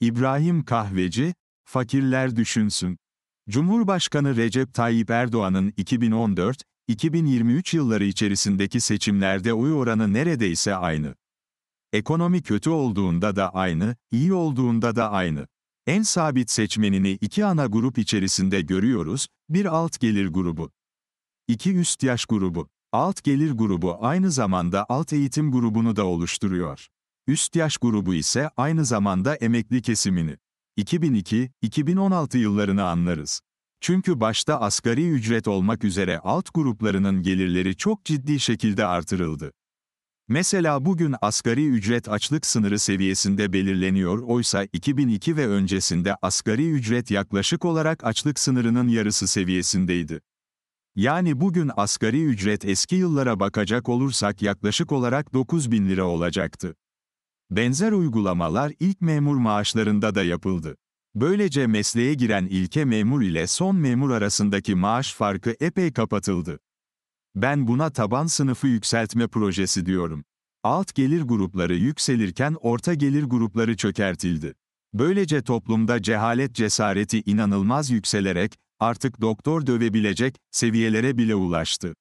İbrahim Kahveci, fakirler düşünsün. Cumhurbaşkanı Recep Tayyip Erdoğan'ın 2014-2023 yılları içerisindeki seçimlerde oy oranı neredeyse aynı. Ekonomi kötü olduğunda da aynı, iyi olduğunda da aynı. En sabit seçmenini iki ana grup içerisinde görüyoruz, bir alt gelir grubu. iki üst yaş grubu. Alt gelir grubu aynı zamanda alt eğitim grubunu da oluşturuyor. Üst yaş grubu ise aynı zamanda emekli kesimini 2002-2016 yıllarını anlarız. Çünkü başta asgari ücret olmak üzere alt gruplarının gelirleri çok ciddi şekilde artırıldı. Mesela bugün asgari ücret açlık sınırı seviyesinde belirleniyor oysa 2002 ve öncesinde asgari ücret yaklaşık olarak açlık sınırının yarısı seviyesindeydi. Yani bugün asgari ücret eski yıllara bakacak olursak yaklaşık olarak 9 bin lira olacaktı. Benzer uygulamalar ilk memur maaşlarında da yapıldı. Böylece mesleğe giren ilke memur ile son memur arasındaki maaş farkı epey kapatıldı. Ben buna taban sınıfı yükseltme projesi diyorum. Alt gelir grupları yükselirken orta gelir grupları çökertildi. Böylece toplumda cehalet cesareti inanılmaz yükselerek artık doktor dövebilecek seviyelere bile ulaştı.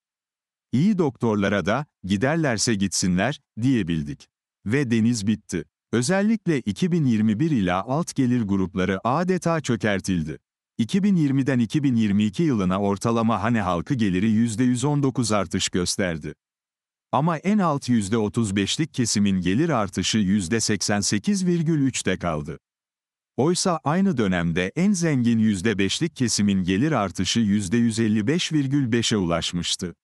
İyi doktorlara da giderlerse gitsinler diyebildik. Ve deniz bitti. Özellikle 2021 ile alt gelir grupları adeta çökertildi. 2020'den 2022 yılına ortalama hane halkı geliri %119 artış gösterdi. Ama en alt %35'lik kesimin gelir artışı %88,3'te kaldı. Oysa aynı dönemde en zengin %5'lik kesimin gelir artışı %155,5'e ulaşmıştı.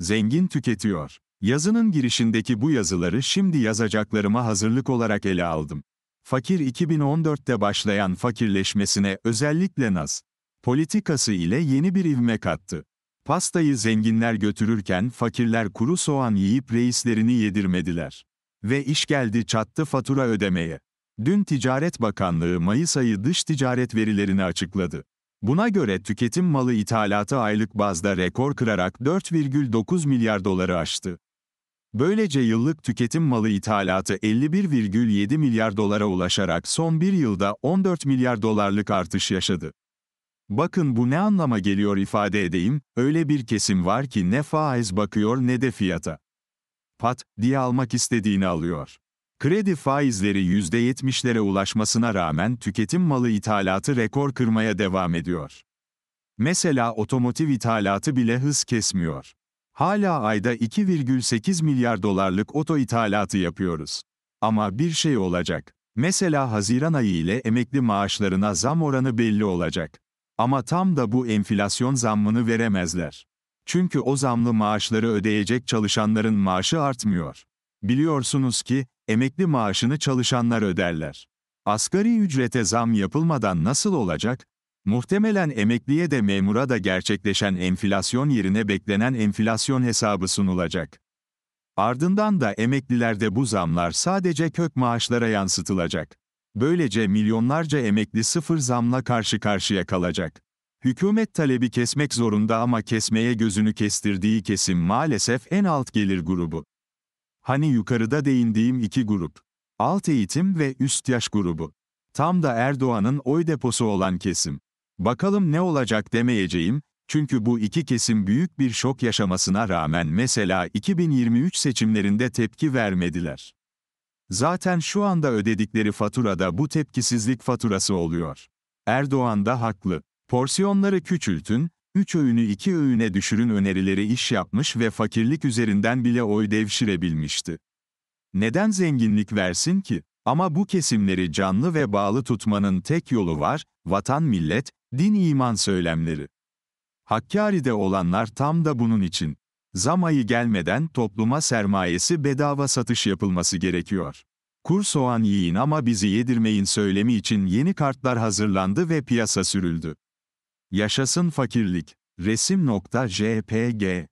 Zengin tüketiyor. Yazının girişindeki bu yazıları şimdi yazacaklarıma hazırlık olarak ele aldım. Fakir 2014'te başlayan fakirleşmesine özellikle naz politikası ile yeni bir ivme kattı. Pastayı zenginler götürürken fakirler kuru soğan yiyip reislerini yedirmediler. Ve iş geldi çattı fatura ödemeye. Dün Ticaret Bakanlığı Mayıs ayı dış ticaret verilerini açıkladı. Buna göre tüketim malı ithalatı aylık bazda rekor kırarak 4,9 milyar doları aştı. Böylece yıllık tüketim malı ithalatı 51,7 milyar dolara ulaşarak son bir yılda 14 milyar dolarlık artış yaşadı. Bakın bu ne anlama geliyor ifade edeyim, öyle bir kesim var ki ne faiz bakıyor ne de fiyata. Pat diye almak istediğini alıyor. Kredi faizleri %70'lere ulaşmasına rağmen tüketim malı ithalatı rekor kırmaya devam ediyor. Mesela otomotiv ithalatı bile hız kesmiyor. Hala ayda 2,8 milyar dolarlık oto ithalatı yapıyoruz. Ama bir şey olacak. Mesela Haziran ayı ile emekli maaşlarına zam oranı belli olacak. Ama tam da bu enflasyon zammını veremezler. Çünkü o zamlı maaşları ödeyecek çalışanların maaşı artmıyor. Biliyorsunuz ki, emekli maaşını çalışanlar öderler. Asgari ücrete zam yapılmadan nasıl olacak? Muhtemelen emekliye de memura da gerçekleşen enflasyon yerine beklenen enflasyon hesabı sunulacak. Ardından da emeklilerde bu zamlar sadece kök maaşlara yansıtılacak. Böylece milyonlarca emekli sıfır zamla karşı karşıya kalacak. Hükümet talebi kesmek zorunda ama kesmeye gözünü kestirdiği kesim maalesef en alt gelir grubu. Hani yukarıda değindiğim iki grup. Alt eğitim ve üst yaş grubu. Tam da Erdoğan'ın oy deposu olan kesim. Bakalım ne olacak demeyeceğim, çünkü bu iki kesim büyük bir şok yaşamasına rağmen mesela 2023 seçimlerinde tepki vermediler. Zaten şu anda ödedikleri faturada bu tepkisizlik faturası oluyor. Erdoğan da haklı. Porsiyonları küçültün, 3 öğünü 2 öğüne düşürün önerileri iş yapmış ve fakirlik üzerinden bile oy devşirebilmişti. Neden zenginlik versin ki? Ama bu kesimleri canlı ve bağlı tutmanın tek yolu var, vatan millet, din iman söylemleri. Hakkari'de olanlar tam da bunun için. Zam ayı gelmeden topluma sermayesi bedava satış yapılması gerekiyor. Kur soğan yiyin ama bizi yedirmeyin söylemi için yeni kartlar hazırlandı ve piyasa sürüldü. Yaşasın fakirlik. Resim.jpg